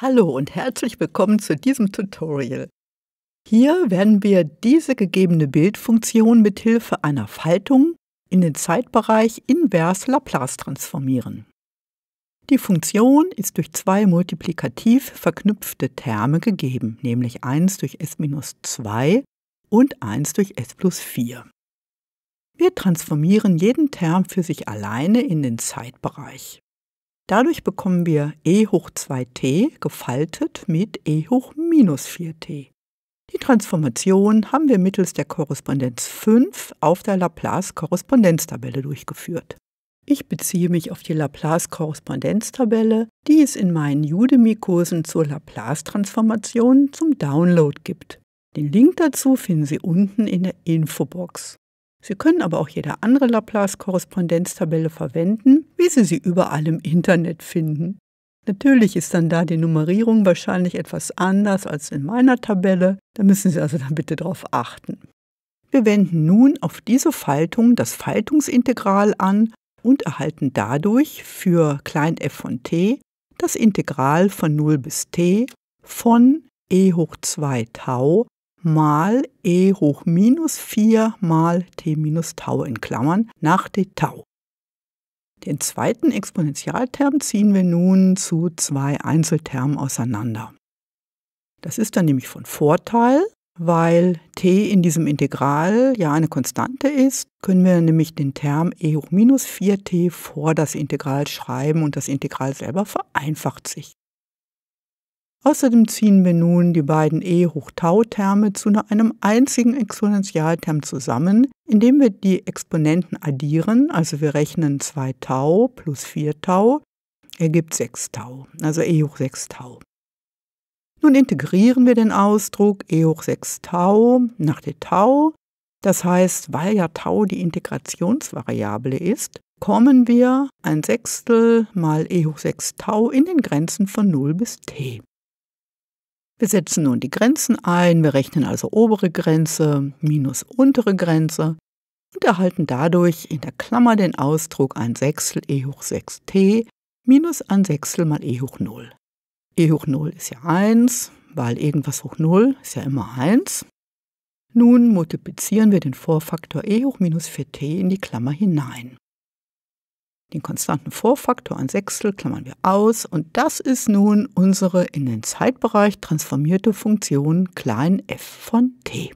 Hallo und herzlich willkommen zu diesem Tutorial. Hier werden wir diese gegebene Bildfunktion mit Hilfe einer Faltung in den Zeitbereich invers Laplace transformieren. Die Funktion ist durch zwei multiplikativ verknüpfte Terme gegeben, nämlich 1 durch s 2 und 1 durch s plus 4. Wir transformieren jeden Term für sich alleine in den Zeitbereich. Dadurch bekommen wir e hoch 2t gefaltet mit e hoch minus 4t. Die Transformation haben wir mittels der Korrespondenz 5 auf der Laplace-Korrespondenztabelle durchgeführt. Ich beziehe mich auf die Laplace-Korrespondenztabelle, die es in meinen Udemy-Kursen zur Laplace-Transformation zum Download gibt. Den Link dazu finden Sie unten in der Infobox. Sie können aber auch jede andere Laplace-Korrespondenztabelle verwenden, wie Sie sie überall im Internet finden. Natürlich ist dann da die Nummerierung wahrscheinlich etwas anders als in meiner Tabelle, da müssen Sie also dann bitte darauf achten. Wir wenden nun auf diese Faltung das Faltungsintegral an und erhalten dadurch für klein f von t das Integral von 0 bis t von e hoch 2 tau mal e hoch minus 4 mal t minus tau in Klammern nach d tau. Den zweiten Exponentialterm ziehen wir nun zu zwei Einzeltermen auseinander. Das ist dann nämlich von Vorteil, weil t in diesem Integral ja eine Konstante ist, können wir nämlich den Term e hoch minus 4t vor das Integral schreiben und das Integral selber vereinfacht sich. Außerdem ziehen wir nun die beiden E hoch Tau-Terme zu einem einzigen Exponentialterm zusammen, indem wir die Exponenten addieren, also wir rechnen 2 Tau plus 4 Tau, ergibt 6 Tau, also E hoch 6 Tau. Nun integrieren wir den Ausdruck E hoch 6 Tau nach der Tau, das heißt, weil ja Tau die Integrationsvariable ist, kommen wir ein Sechstel mal E hoch 6 Tau in den Grenzen von 0 bis t. Wir setzen nun die Grenzen ein, wir rechnen also obere Grenze minus untere Grenze und erhalten dadurch in der Klammer den Ausdruck 1 Sechstel e hoch 6t minus 1 Sechstel mal e hoch 0. e hoch 0 ist ja 1, weil irgendwas hoch 0 ist ja immer 1. Nun multiplizieren wir den Vorfaktor e hoch minus 4t in die Klammer hinein. Den konstanten Vorfaktor ein Sechstel klammern wir aus und das ist nun unsere in den Zeitbereich transformierte Funktion klein f von t.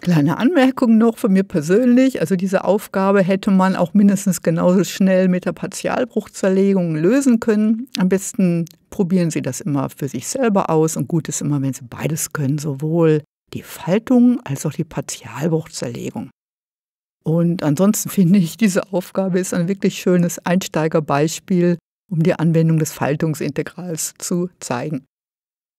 Kleine Anmerkung noch von mir persönlich. Also diese Aufgabe hätte man auch mindestens genauso schnell mit der Partialbruchzerlegung lösen können. Am besten probieren Sie das immer für sich selber aus und gut ist immer, wenn Sie beides können, sowohl die Faltung als auch die Partialbruchzerlegung. Und ansonsten finde ich, diese Aufgabe ist ein wirklich schönes Einsteigerbeispiel, um die Anwendung des Faltungsintegrals zu zeigen.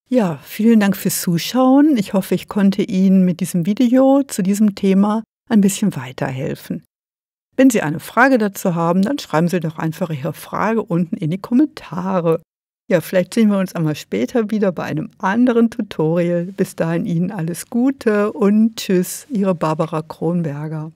Ja, vielen Dank fürs Zuschauen. Ich hoffe, ich konnte Ihnen mit diesem Video zu diesem Thema ein bisschen weiterhelfen. Wenn Sie eine Frage dazu haben, dann schreiben Sie doch einfach Ihre Frage unten in die Kommentare. Ja, vielleicht sehen wir uns einmal später wieder bei einem anderen Tutorial. Bis dahin Ihnen alles Gute und Tschüss, Ihre Barbara Kronberger.